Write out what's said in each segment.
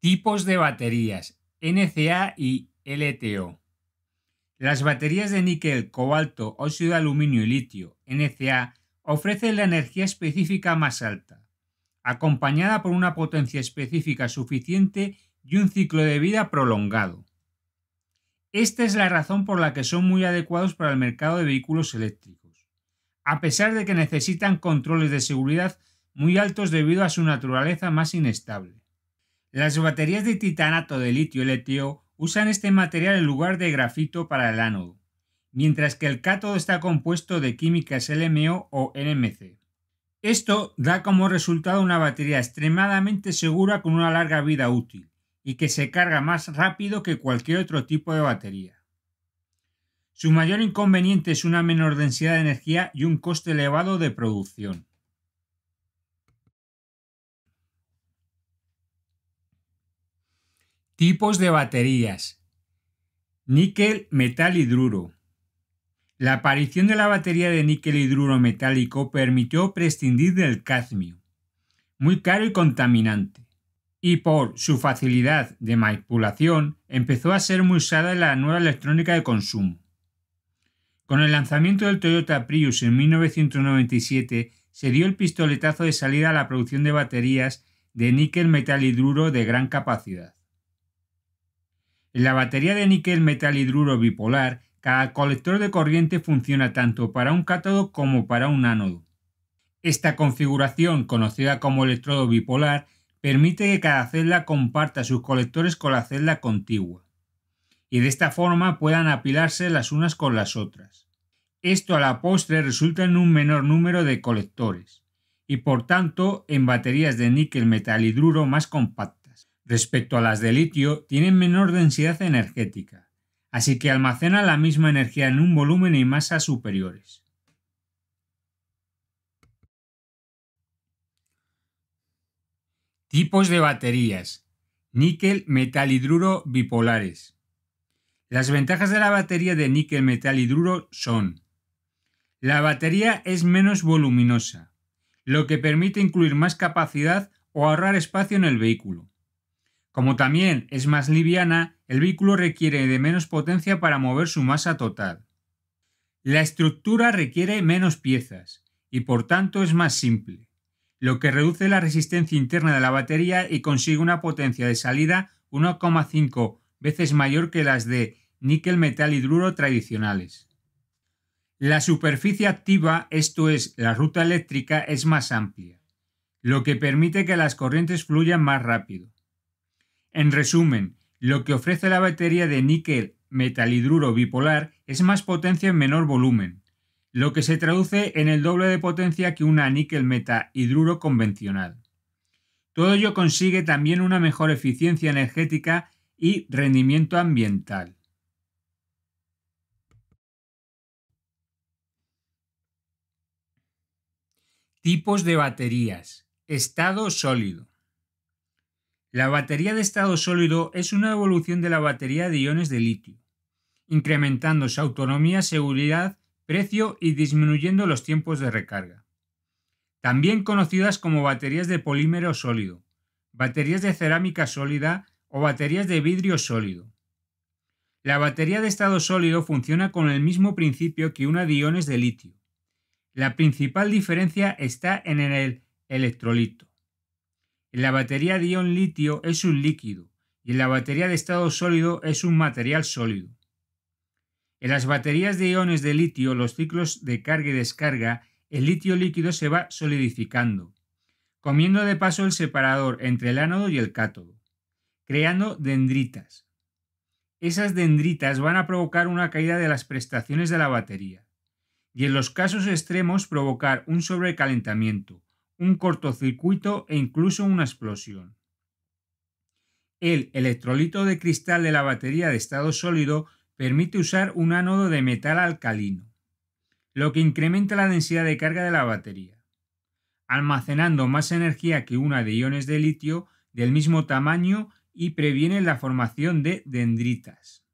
Tipos de baterías, NCA y LTO. Las baterías de níquel, cobalto, óxido de aluminio y litio, NCA, ofrecen la energía específica más alta, acompañada por una potencia específica suficiente y un ciclo de vida prolongado. Esta es la razón por la que son muy adecuados para el mercado de vehículos eléctricos, a pesar de que necesitan controles de seguridad muy altos debido a su naturaleza más inestable. Las baterías de titanato de litio letio usan este material en lugar de grafito para el ánodo, mientras que el cátodo está compuesto de químicas LMO o NMC. Esto da como resultado una batería extremadamente segura con una larga vida útil y que se carga más rápido que cualquier otro tipo de batería. Su mayor inconveniente es una menor densidad de energía y un coste elevado de producción. Tipos de baterías. Níquel, metal, hidruro. La aparición de la batería de níquel hidruro metálico permitió prescindir del cadmio, muy caro y contaminante, y por su facilidad de manipulación empezó a ser muy usada en la nueva electrónica de consumo. Con el lanzamiento del Toyota Prius en 1997 se dio el pistoletazo de salida a la producción de baterías de níquel metal hidruro de gran capacidad. En la batería de níquel metal hidruro bipolar, cada colector de corriente funciona tanto para un cátodo como para un ánodo. Esta configuración, conocida como electrodo bipolar, permite que cada celda comparta sus colectores con la celda contigua, y de esta forma puedan apilarse las unas con las otras. Esto a la postre resulta en un menor número de colectores, y por tanto en baterías de níquel metal hidruro más compactas respecto a las de litio, tienen menor densidad energética, así que almacenan la misma energía en un volumen y masas superiores. Tipos de baterías. Níquel metal hidruro bipolares. Las ventajas de la batería de níquel metal hidruro son la batería es menos voluminosa, lo que permite incluir más capacidad o ahorrar espacio en el vehículo. Como también es más liviana, el vehículo requiere de menos potencia para mover su masa total. La estructura requiere menos piezas y por tanto es más simple, lo que reduce la resistencia interna de la batería y consigue una potencia de salida 1,5 veces mayor que las de níquel metal hidruro tradicionales. La superficie activa, esto es, la ruta eléctrica, es más amplia, lo que permite que las corrientes fluyan más rápido. En resumen, lo que ofrece la batería de níquel metalhidruro bipolar es más potencia en menor volumen, lo que se traduce en el doble de potencia que una níquel metahidruro convencional. Todo ello consigue también una mejor eficiencia energética y rendimiento ambiental. Tipos de baterías. Estado sólido. La batería de estado sólido es una evolución de la batería de iones de litio, incrementando su autonomía, seguridad, precio y disminuyendo los tiempos de recarga. También conocidas como baterías de polímero sólido, baterías de cerámica sólida o baterías de vidrio sólido. La batería de estado sólido funciona con el mismo principio que una de iones de litio. La principal diferencia está en el electrolito. En la batería de ion litio es un líquido y en la batería de estado sólido es un material sólido. En las baterías de iones de litio, los ciclos de carga y descarga, el litio líquido se va solidificando, comiendo de paso el separador entre el ánodo y el cátodo, creando dendritas. Esas dendritas van a provocar una caída de las prestaciones de la batería y en los casos extremos provocar un sobrecalentamiento, un cortocircuito e incluso una explosión. El electrolito de cristal de la batería de estado sólido permite usar un ánodo de metal alcalino, lo que incrementa la densidad de carga de la batería, almacenando más energía que una de iones de litio del mismo tamaño y previene la formación de dendritas.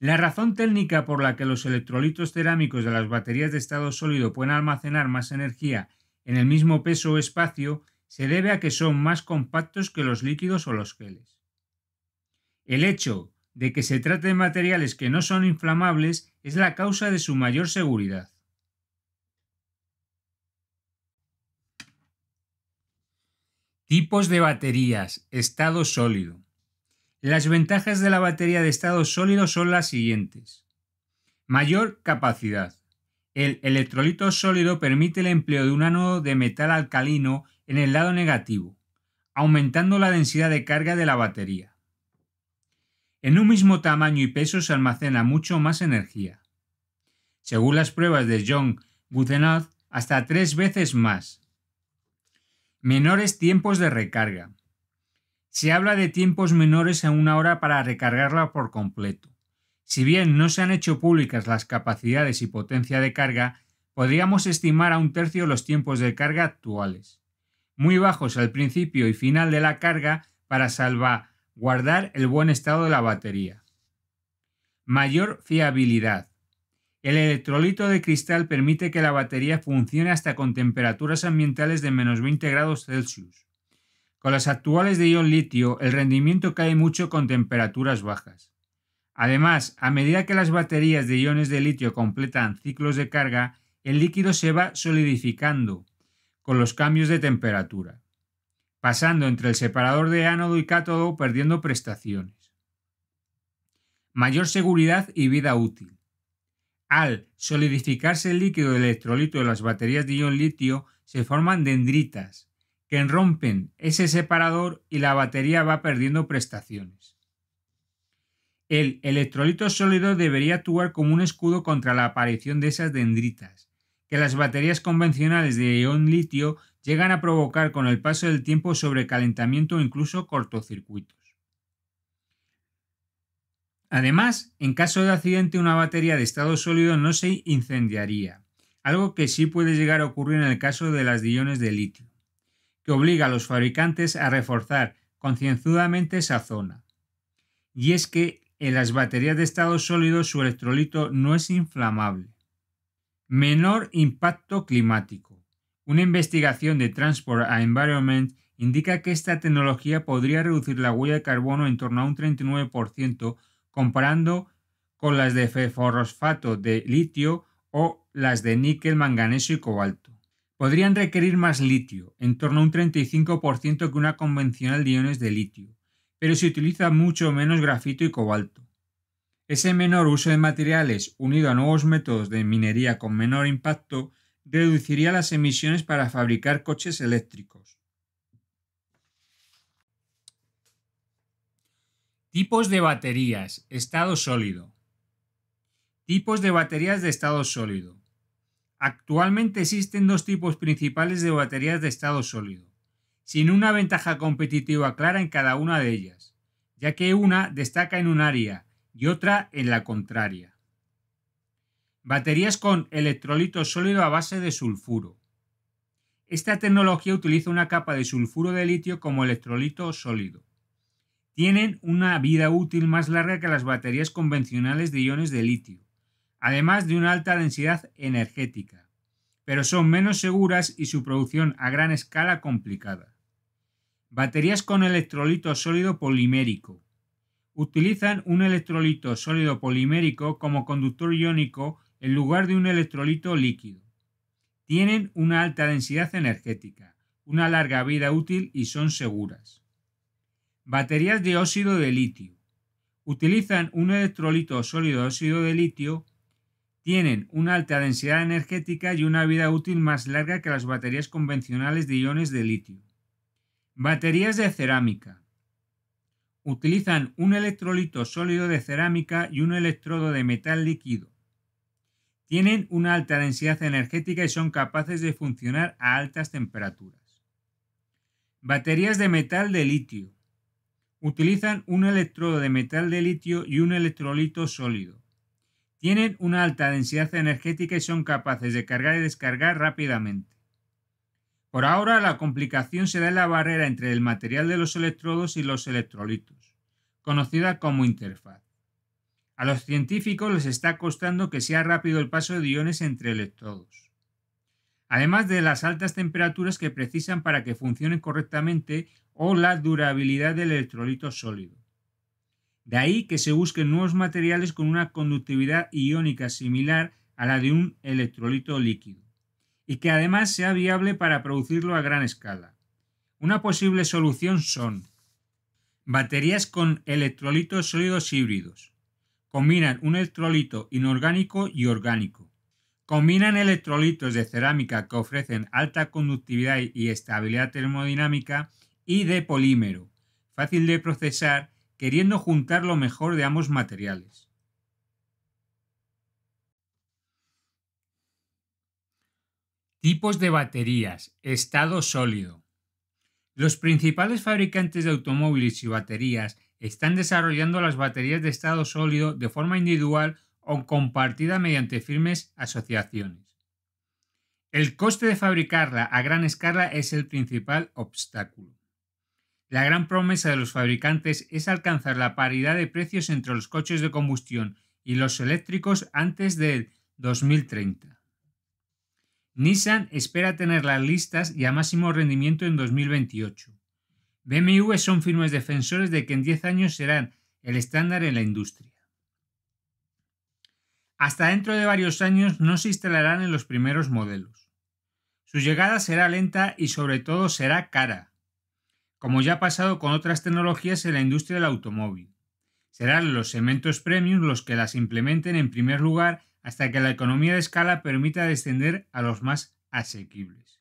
La razón técnica por la que los electrolitos cerámicos de las baterías de estado sólido pueden almacenar más energía en el mismo peso o espacio se debe a que son más compactos que los líquidos o los geles. El hecho de que se trate de materiales que no son inflamables es la causa de su mayor seguridad. Tipos de baterías, estado sólido. Las ventajas de la batería de estado sólido son las siguientes. Mayor capacidad. El electrolito sólido permite el empleo de un ánodo de metal alcalino en el lado negativo, aumentando la densidad de carga de la batería. En un mismo tamaño y peso se almacena mucho más energía. Según las pruebas de John Goodenough, hasta tres veces más. Menores tiempos de recarga. Se habla de tiempos menores a una hora para recargarla por completo. Si bien no se han hecho públicas las capacidades y potencia de carga, podríamos estimar a un tercio los tiempos de carga actuales, muy bajos al principio y final de la carga para salvaguardar el buen estado de la batería. Mayor fiabilidad. El electrolito de cristal permite que la batería funcione hasta con temperaturas ambientales de menos 20 grados Celsius. Con las actuales de ion litio, el rendimiento cae mucho con temperaturas bajas. Además, a medida que las baterías de iones de litio completan ciclos de carga, el líquido se va solidificando con los cambios de temperatura, pasando entre el separador de ánodo y cátodo perdiendo prestaciones. Mayor seguridad y vida útil. Al solidificarse el líquido de electrolito de las baterías de ion litio, se forman dendritas, que rompen ese separador y la batería va perdiendo prestaciones. El electrolito sólido debería actuar como un escudo contra la aparición de esas dendritas, que las baterías convencionales de ion litio llegan a provocar con el paso del tiempo sobrecalentamiento o incluso cortocircuitos. Además, en caso de accidente una batería de estado sólido no se incendiaría, algo que sí puede llegar a ocurrir en el caso de las de iones de litio, que obliga a los fabricantes a reforzar concienzudamente esa zona. Y es que en las baterías de estado sólido su electrolito no es inflamable. Menor impacto climático. Una investigación de Transport and Environment indica que esta tecnología podría reducir la huella de carbono en torno a un 39% comparando con las de fosfato de litio o las de níquel, manganeso y cobalto. Podrían requerir más litio, en torno a un 35% que una convencional de iones de litio pero se utiliza mucho menos grafito y cobalto. Ese menor uso de materiales, unido a nuevos métodos de minería con menor impacto, reduciría las emisiones para fabricar coches eléctricos. Tipos de baterías, estado sólido. Tipos de baterías de estado sólido. Actualmente existen dos tipos principales de baterías de estado sólido sin una ventaja competitiva clara en cada una de ellas, ya que una destaca en un área y otra en la contraria. Baterías con electrolito sólido a base de sulfuro. Esta tecnología utiliza una capa de sulfuro de litio como electrolito sólido. Tienen una vida útil más larga que las baterías convencionales de iones de litio, además de una alta densidad energética, pero son menos seguras y su producción a gran escala complicada. Baterías con electrolito sólido polimérico. Utilizan un electrolito sólido polimérico como conductor iónico en lugar de un electrolito líquido. Tienen una alta densidad energética, una larga vida útil y son seguras. Baterías de óxido de litio. Utilizan un electrolito sólido óxido de litio. Tienen una alta densidad energética y una vida útil más larga que las baterías convencionales de iones de litio. Baterías de cerámica. Utilizan un electrolito sólido de cerámica y un electrodo de metal líquido. Tienen una alta densidad energética y son capaces de funcionar a altas temperaturas. Baterías de metal de litio. Utilizan un electrodo de metal de litio y un electrolito sólido. Tienen una alta densidad energética y son capaces de cargar y descargar rápidamente. Por ahora, la complicación se da en la barrera entre el material de los electrodos y los electrolitos, conocida como interfaz. A los científicos les está costando que sea rápido el paso de iones entre electrodos. Además de las altas temperaturas que precisan para que funcionen correctamente o la durabilidad del electrolito sólido. De ahí que se busquen nuevos materiales con una conductividad iónica similar a la de un electrolito líquido y que además sea viable para producirlo a gran escala. Una posible solución son baterías con electrolitos sólidos híbridos. Combinan un electrolito inorgánico y orgánico. Combinan electrolitos de cerámica que ofrecen alta conductividad y estabilidad termodinámica y de polímero, fácil de procesar, queriendo juntar lo mejor de ambos materiales. Tipos de baterías, estado sólido. Los principales fabricantes de automóviles y baterías están desarrollando las baterías de estado sólido de forma individual o compartida mediante firmes asociaciones. El coste de fabricarla a gran escala es el principal obstáculo. La gran promesa de los fabricantes es alcanzar la paridad de precios entre los coches de combustión y los eléctricos antes del 2030. Nissan espera tener las listas y a máximo rendimiento en 2028. BMW son firmes defensores de que en 10 años serán el estándar en la industria. Hasta dentro de varios años no se instalarán en los primeros modelos. Su llegada será lenta y sobre todo será cara, como ya ha pasado con otras tecnologías en la industria del automóvil. Serán los segmentos premium los que las implementen en primer lugar hasta que la economía de escala permita descender a los más asequibles.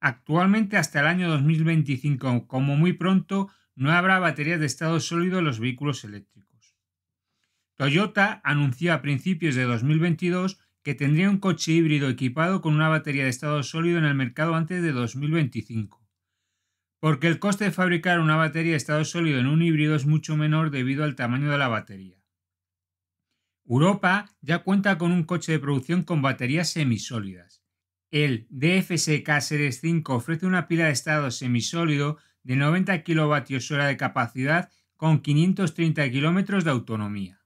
Actualmente hasta el año 2025, como muy pronto, no habrá baterías de estado sólido en los vehículos eléctricos. Toyota anunció a principios de 2022 que tendría un coche híbrido equipado con una batería de estado sólido en el mercado antes de 2025 porque el coste de fabricar una batería de estado sólido en un híbrido es mucho menor debido al tamaño de la batería. Europa ya cuenta con un coche de producción con baterías semisólidas. El DFSK Series 5 ofrece una pila de estado semisólido de 90 kWh de capacidad con 530 km de autonomía.